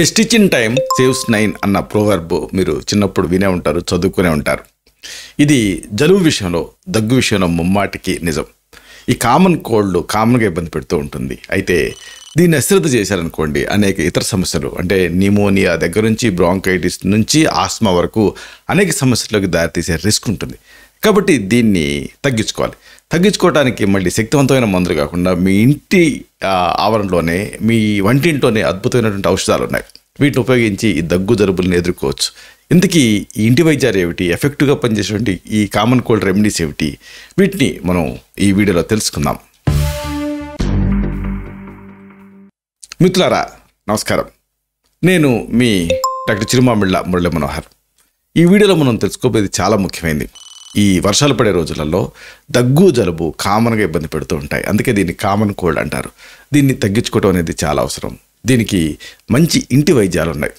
A stitch in time saves nine అన్న proverb మీరు చిన్నప్పుడు వినే ఉంటారు చదువుకునే ఉంటారు ఇది జలుబు విషయంలో దగ్గు విషయంలో ముమ్మాటికి నిజం ఈ కామన్ కోల్డ్ కామన్గా ఇబ్బంది పెడుతూ ఉంటుంది అయితే దీన్ని అశ్రద్ధ చేశారనుకోండి అనేక ఇతర సమస్యలు అంటే నిమోనియా దగ్గర నుంచి బ్రాంకైటిస్ నుంచి ఆస్మా వరకు అనేక సమస్యలకు దారితీసే రిస్క్ ఉంటుంది కాబట్టి దీన్ని తగ్గించుకోవాలి తగ్గించుకోవడానికి మళ్ళీ శక్తివంతమైన మందులు కాకుండా మీ ఇంటి ఆవరణలోనే మీ వంటింట్లోనే అద్భుతమైనటువంటి ఔషధాలు ఉన్నాయి వీటిని ఉపయోగించి ఈ దగ్గు జలుబులను ఎదుర్కోవచ్చు ఇంతకీ ఈ ఇంటి వైద్యాలు ఏమిటి ఎఫెక్టివ్గా పనిచేసేటువంటి ఈ కామన్ కోల్డ్ రెమెడీస్ ఏమిటి వీటిని మనం ఈ వీడియోలో తెలుసుకుందాం మిత్రులారా నమస్కారం నేను మీ డాక్టర్ చిరుమామిళ్ళ మురళీ మనోహర్ ఈ వీడియోలో మనం తెలుసుకోబోయేది చాలా ముఖ్యమైనది ఈ వర్షాలు పడే రోజులలో దగ్గు జలుబు కామన్గా ఇబ్బంది పెడుతూ ఉంటాయి అందుకే దీన్ని కామన్ కోల్డ్ అంటారు దీన్ని తగ్గించుకోవడం అనేది చాలా అవసరం దీనికి మంచి ఇంటి వైద్యాలు ఉన్నాయి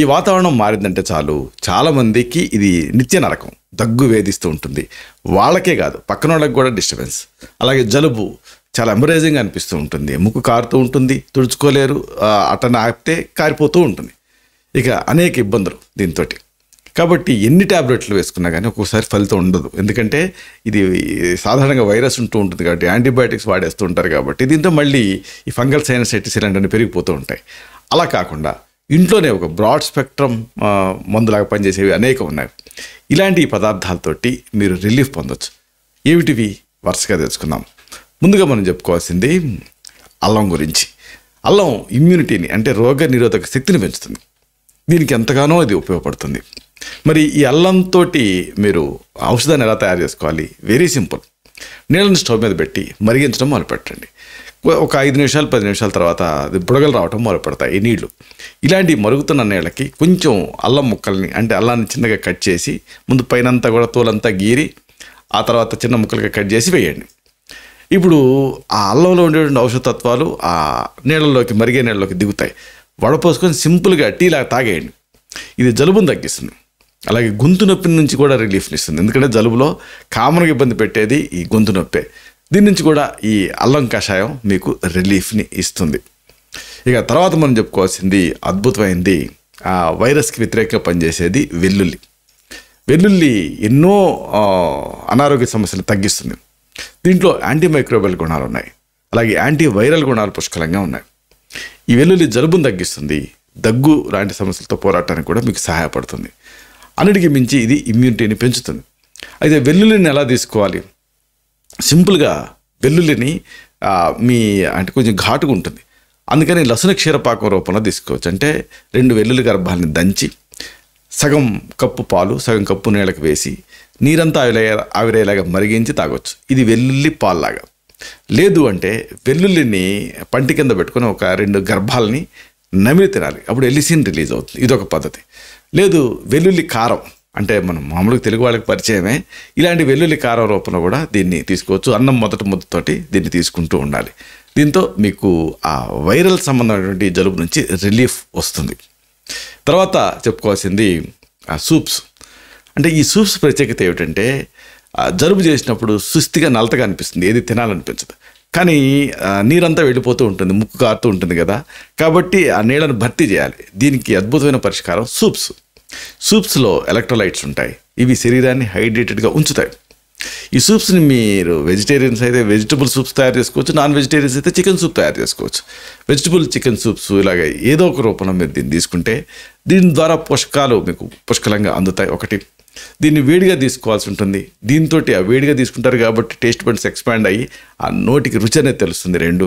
ఈ వాతావరణం మారిందంటే చాలు చాలామందికి ఇది నిత్య నరకం దగ్గు వేధిస్తూ ఉంటుంది వాళ్ళకే కాదు పక్కన వాళ్ళకి కూడా డిస్టర్బెన్స్ అలాగే జలుబు చాలా ఎంబరేజింగ్ అనిపిస్తూ ఉంటుంది ముక్కు కారుతూ ఉంటుంది తుడుచుకోలేరు అటన ఆపితే కారిపోతూ ఉంటుంది ఇక అనేక ఇబ్బందులు దీంతో కాబట్టి ఎన్ని ట్యాబ్లెట్లు వేసుకున్నా కానీ ఒక్కోసారి ఫలితం ఉండదు ఎందుకంటే ఇది సాధారణంగా వైరస్ ఉంటూ ఉంటుంది కాబట్టి యాంటీబయాటిక్స్ వాడేస్తూ ఉంటారు కాబట్టి దీంతో మళ్ళీ ఈ ఫంగల్ సైనసైటిస్ ఇలాంటివన్నీ పెరిగిపోతూ ఉంటాయి అలా కాకుండా ఇంట్లోనే ఒక బ్రాడ్ స్పెక్ట్రమ్ మందులాగా పనిచేసేవి అనేక ఉన్నాయి ఇలాంటి పదార్థాలతోటి మీరు రిలీఫ్ పొందొచ్చు ఏమిటివి వరుసగా తెలుసుకుందాం ముందుగా మనం చెప్పుకోవాల్సింది అల్లం గురించి అల్లం ఇమ్యూనిటీని అంటే రోగ నిరోధక శక్తిని పెంచుతుంది దీనికి ఎంతగానో అది ఉపయోగపడుతుంది మరి ఈ అల్లంతో మీరు ఔషధాన్ని ఎలా తయారు చేసుకోవాలి వెరీ సింపుల్ నీళ్ళని స్టవ్ మీద పెట్టి మరిగించడం మొదలుపెట్టండి ఒక ఐదు నిమిషాలు పది నిమిషాల తర్వాత అది బుడగలు రావటం మొదలు పెడతాయి ఈ నీళ్లు ఇలాంటి మరుగుతున్న నీళ్ళకి కొంచెం అల్లం ముక్కల్ని అంటే అల్లాన్ని చిన్నగా కట్ చేసి ముందు పైనంతా కూడా తోలంతా గీరి ఆ తర్వాత చిన్న ముక్కలుగా కట్ చేసి వేయండి ఇప్పుడు ఆ అల్లంలో ఉండేటువంటి ఔషధతత్వాలు ఆ నీళ్ళలోకి మరిగే నీళ్ళలోకి దిగుతాయి వడపోసుకొని సింపుల్గా టీలా తాగేయండి ఇది జలుబును తగ్గిస్తుంది అలాగే గొంతు నొప్పి నుంచి కూడా రిలీఫ్నిస్తుంది ఎందుకంటే జలుబులో కామన్గా ఇబ్బంది పెట్టేది ఈ గొంతు నొప్పే దీని నుంచి కూడా ఈ అల్లం కషాయం మీకు రిలీఫ్ని ఇస్తుంది ఇక తర్వాత మనం చెప్పుకోవాల్సింది అద్భుతమైంది ఆ వైరస్కి వ్యతిరేకంగా పనిచేసేది వెల్లుల్లి వెల్లుల్లి ఎన్నో అనారోగ్య సమస్యలు తగ్గిస్తుంది దీంట్లో యాంటీమైక్రోబల్ గుణాలు ఉన్నాయి అలాగే యాంటీ వైరల్ గుణాలు పుష్కలంగా ఉన్నాయి ఈ వెల్లుల్లి జలుబును తగ్గిస్తుంది దగ్గు లాంటి సమస్యలతో పోరాటానికి కూడా మీకు సహాయపడుతుంది అన్నిటికీ మించి ఇది ఇమ్యూనిటీని పెంచుతుంది అయితే వెల్లుల్లిని ఎలా తీసుకోవాలి సింపుల్గా వెల్లుల్లిని మీ అంటే కొంచెం ఘాటుగా ఉంటుంది అందుకని లసుణ క్షీరపాకం రూపంలో తీసుకోవచ్చు అంటే రెండు వెల్లుల్లి గర్భాన్ని దంచి సగం కప్పు పాలు సగం కప్పు నీళ్ళకి వేసి నీరంతా ఆవిరయ్యే ఆవిరేలాగా మరిగించి తాగొచ్చు ఇది వెల్లుల్లి పాల్లాగా లేదు అంటే వెల్లుల్లిని పంటి కింద పెట్టుకుని ఒక రెండు గర్భాలని నమిలి తినాలి అప్పుడు ఎలిసిన్ రిలీజ్ అవుతుంది ఇదొక పద్ధతి లేదు వెల్లుల్లి కారం అంటే మనం మామూలుగా తెలుగు వాళ్ళకి పరిచయమే ఇలాంటి వెల్లుల్లి కారం రూపంలో కూడా దీన్ని తీసుకోవచ్చు అన్నం మొదటి ముద్దతోటి దీన్ని తీసుకుంటూ ఉండాలి దీంతో మీకు ఆ వైరల్ సంబంధమైనటువంటి జలుబు నుంచి రిలీఫ్ వస్తుంది తర్వాత చెప్పుకోవాల్సింది ఆ సూప్స్ అంటే ఈ సూప్స్ ప్రత్యేకత ఏమిటంటే జలుబు చేసినప్పుడు సుస్థిగా నలతగా అనిపిస్తుంది ఏది తినాలనిపించదు కానీ నీరంతా వెళ్ళిపోతూ ఉంటుంది ముక్కు కారుతూ ఉంటుంది కదా కాబట్టి ఆ నీళ్ళను భర్తీ చేయాలి దీనికి అద్భుతమైన పరిష్కారం సూప్స్ సూప్స్లో ఎలక్ట్రోలైట్స్ ఉంటాయి ఇవి శరీరాన్ని హైడ్రేటెడ్గా ఉంచుతాయి ఈ సూప్స్ని మీరు వెజిటేరియన్స్ అయితే వెజిటబుల్ సూప్స్ తయారు చేసుకోవచ్చు నాన్ వెజిటేరియన్స్ అయితే చికెన్ సూప్ తయారు చేసుకోవచ్చు వెజిటబుల్ చికెన్ సూప్స్ ఇలాగ ఏదో ఒక రూపంలో మీరు దీన్ని తీసుకుంటే దీని ద్వారా పుష్కాలు మీకు పుష్కలంగా అందుతాయి ఒకటి దీన్ని వేడిగా తీసుకోవాల్సి ఉంటుంది దీంతో ఆ వేడిగా తీసుకుంటారు కాబట్టి టేస్ట్ బడ్స్ ఎక్స్పాండ్ అయ్యి ఆ నోటికి రుచి అనేది తెలుస్తుంది రెండు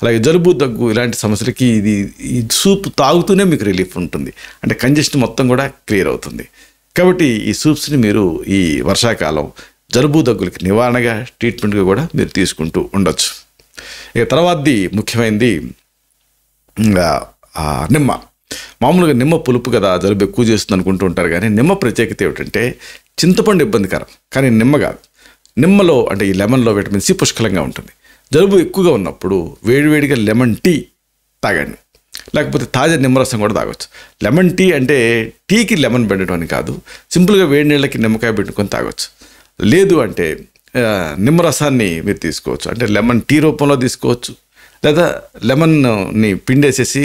అలాగే జలుబు దగ్గు ఇలాంటి సమస్యలకి ఇది ఈ సూప్ తాగుతూనే మీకు రిలీఫ్ ఉంటుంది అంటే కంజెషన్ మొత్తం కూడా క్లియర్ అవుతుంది కాబట్టి ఈ సూప్స్ని మీరు ఈ వర్షాకాలం జలుబు దగ్గులకి నివారణగా ట్రీట్మెంట్గా కూడా మీరు తీసుకుంటూ ఉండొచ్చు ఇక తర్వాతది ముఖ్యమైనది నిమ్మ మామూలుగా నిమ్మ పులుపు కదా జలుబు ఎక్కువ చేస్తుంది అనుకుంటూ ఉంటారు కానీ నిమ్మ ప్రత్యేకత ఏమిటంటే చింతపండు ఇబ్బందికరం కానీ నిమ్మ కాదు నిమ్మలో అంటే ఈ లెమన్లో విటమిన్ సి పుష్కలంగా ఉంటుంది జలుబు ఎక్కువగా ఉన్నప్పుడు వేడివేడిగా లెమన్ టీ తాగండి లేకపోతే తాజా నిమ్మరసం కూడా తాగొచ్చు లెమన్ టీ అంటే టీకి లెమన్ పెట్టడం అని కాదు సింపుల్గా వేడి నీళ్ళకి నిమ్మకాయ పెట్టుకొని తాగొచ్చు లేదు అంటే నిమ్మరసాన్ని మీరు తీసుకోవచ్చు అంటే లెమన్ టీ రూపంలో తీసుకోవచ్చు లేదా లెమన్ని పిండేసేసి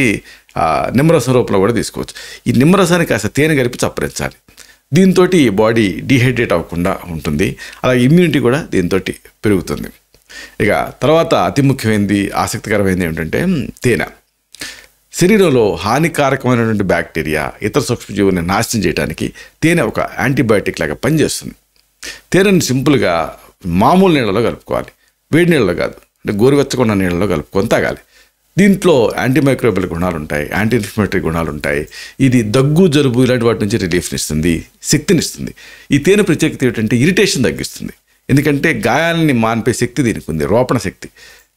నిమ్మరసం రూపంలో కూడా తీసుకోవచ్చు ఈ నిమ్మరసాన్ని కాస్త తేనె కలిపి చప్పరించాలి దీంతో బాడీ డిహైడ్రేట్ అవ్వకుండా ఉంటుంది అలాగే ఇమ్యూనిటీ కూడా దీంతో పెరుగుతుంది ఇక తర్వాత అతి ముఖ్యమైనది ఆసక్తికరమైనది ఏమిటంటే తేనె శరీరంలో హానికారకమైనటువంటి బ్యాక్టీరియా ఇతర సూక్ష్మజీవుల్ని నాశనం చేయడానికి తేనె ఒక యాంటీబయాటిక్ లాగా పనిచేస్తుంది తేనెను సింపుల్గా మామూలు నీళ్ళలో కలుపుకోవాలి వేడి నీళ్ళలో కాదు అంటే గోరువెచ్చకుండా నీళ్ళలో కలుపుకొని తాగాలి దీంట్లో యాంటీమైక్రోబియల్ గుణాలు ఉంటాయి యాంటీ ఇన్ఫ్లమేటరీ గుణాలు ఉంటాయి ఇది దగ్గు జలుబు ఇలాంటి వాటి నుంచి రిలీఫ్నిస్తుంది శక్తినిస్తుంది ఈ తేనె ప్రత్యేకత ఏంటంటే ఇరిటేషన్ తగ్గిస్తుంది ఎందుకంటే గాయాలని మాన్పే శక్తి దీనికి ఉంది రోపణ శక్తి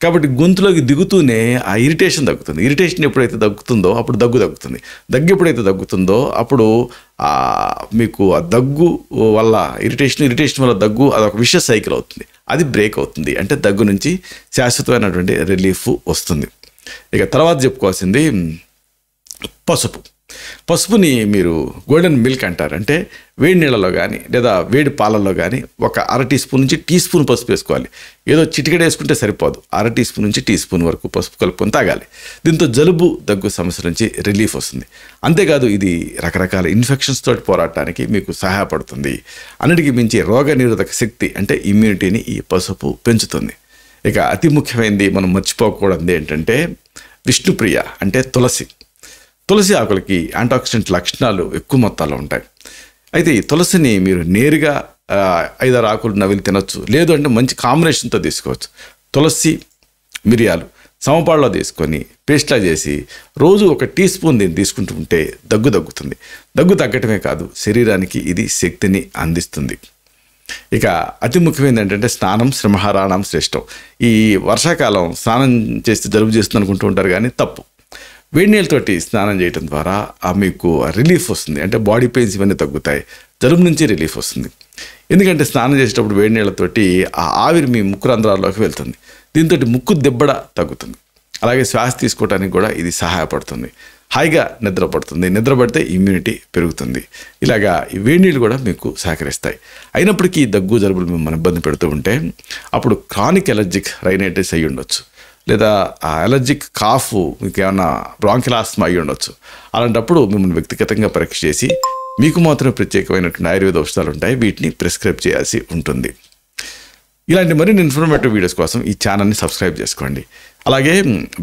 కాబట్టి గొంతులోకి దిగుతూనే ఆ ఇరిటేషన్ తగ్గుతుంది ఇరిటేషన్ ఎప్పుడైతే తగ్గుతుందో అప్పుడు దగ్గు తగ్గుతుంది దగ్గు ఎప్పుడైతే తగ్గుతుందో అప్పుడు మీకు ఆ దగ్గు వల్ల ఇరిటేషన్ ఇరిటేషన్ వల్ల దగ్గు అది ఒక విష సైకిల్ అవుతుంది అది బ్రేక్ అవుతుంది అంటే దగ్గు నుంచి శాశ్వతమైనటువంటి రిలీఫ్ వస్తుంది ఇక తర్వాత చెప్పుకోవాల్సింది పసుపు పసుపుని మీరు గోల్డెన్ మిల్క్ అంటారు అంటే వేడి నీళ్ళలో కానీ లేదా వేడి పాలల్లో కానీ ఒక అర టీ స్పూన్ నుంచి టీ స్పూన్ పసుపు వేసుకోవాలి ఏదో చిటికెడ వేసుకుంటే సరిపోదు అర టీ స్పూన్ నుంచి టీ స్పూన్ వరకు పసుపు కలుపుకొని తాగాలి దీంతో జలుబు దగ్గు సమస్య నుంచి రిలీఫ్ వస్తుంది అంతేకాదు ఇది రకరకాల ఇన్ఫెక్షన్స్ తోటి పోరాటానికి మీకు సహాయపడుతుంది అన్నిటికీ మించి రోగ నిరోధక శక్తి అంటే ఇమ్యూనిటీని ఈ పసుపు పెంచుతుంది ఇక అతి ముఖ్యమైనది మనం మర్చిపోకూడదు ఏంటంటే విష్ణుప్రియ అంటే తులసి తులసి ఆకులకి యాంటాక్సిడెంట్ లక్షణాలు ఎక్కువ మొత్తాల్లో ఉంటాయి అయితే ఈ తులసిని మీరు నేరుగా ఐదారు ఆకులు నవిలి తినొచ్చు లేదు అంటే మంచి కాంబినేషన్తో తీసుకోవచ్చు తులసి మిరియాలు సమపాడులో తీసుకొని పేస్ట్లా చేసి రోజు ఒక టీ స్పూన్ దీన్ని తీసుకుంటుంటే ఉంటే దగ్గు తగ్గుతుంది దగ్గు తగ్గటమే కాదు శరీరానికి ఇది శక్తిని అందిస్తుంది ఇక అతి ముఖ్యమైనది ఏంటంటే స్నానం శ్రమహారాణం శ్రేష్టం ఈ వర్షాకాలం స్నానం చేస్తే జలుబు చేస్తుంది అనుకుంటూ ఉంటారు కానీ తప్పు వేడి నీళ్ళతోటి స్నానం చేయడం ద్వారా మీకు రిలీఫ్ వస్తుంది అంటే బాడీ పెయిన్స్ ఇవన్నీ తగ్గుతాయి జలుబు నుంచి రిలీఫ్ వస్తుంది ఎందుకంటే స్నానం చేసేటప్పుడు వేడి నీళ్ళతోటి ఆ ఆవిరి మీ ముక్కు రంధ్రాల్లోకి వెళ్తుంది దీంతో ముక్కు దెబ్బడ తగ్గుతుంది అలాగే శ్వాస తీసుకోవడానికి కూడా ఇది సహాయపడుతుంది హాయిగా నిద్రపడుతుంది నిద్రపడితే ఇమ్యూనిటీ పెరుగుతుంది ఇలాగా ఈ వేడినీళ్ళు కూడా మీకు సహకరిస్తాయి అయినప్పటికీ దగ్గు జలుబులు మిమ్మల్ని ఇబ్బంది పెడుతూ ఉంటే అప్పుడు క్రానిక్ ఎలర్జిక్ రైనైటిస్ అయి ఉండొచ్చు లేదా ఎలర్జిక్ కాఫ్ మీకు ఏమైనా బ్రాంకిలాస్మ అయి ఉండొచ్చు అలాంటప్పుడు మిమ్మల్ని వ్యక్తిగతంగా పరీక్ష చేసి మీకు మాత్రం ప్రత్యేకమైనటువంటి ఆయుర్వేద ఔషధాలు ఉంటాయి వీటిని ప్రిస్క్రైబ్ చేయాల్సి ఉంటుంది ఇలాంటి మరిన్ని ఇన్ఫర్మేటివ్ వీడియోస్ కోసం ఈ ఛానల్ని సబ్స్క్రైబ్ చేసుకోండి అలాగే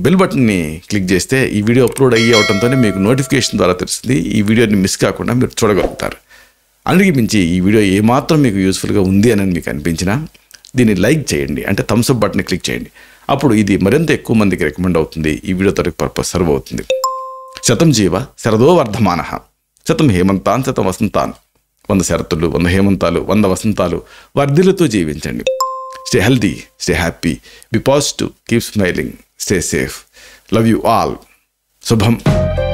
బెల్ బటన్ని క్లిక్ చేస్తే ఈ వీడియో అప్లోడ్ అయ్యి అవడంతోనే మీకు నోటిఫికేషన్ ద్వారా తెలుస్తుంది ఈ వీడియోని మిస్ కాకుండా మీరు చూడగలుగుతారు అందుకే మించి ఈ వీడియో ఏమాత్రం మీకు యూస్ఫుల్గా ఉంది అని మీకు అనిపించినా దీన్ని లైక్ చేయండి అంటే థమ్స్అప్ బటన్ని క్లిక్ చేయండి అప్పుడు ఇది మరింత ఎక్కువ మందికి రికమెండ్ అవుతుంది ఈ వీడియో తరకు పర్పస్ సర్వ్ అవుతుంది శతం జీవ శరదో వర్ధమాన శతం హేమంతాన్ శతం వసంతాన్ వంద శరతులు వంద హేమంతాలు వంద వసంతాలు వర్ధిలతో జీవించండి Stay healthy, stay happy, be positive, keep smiling, stay safe. Love you all. Subham.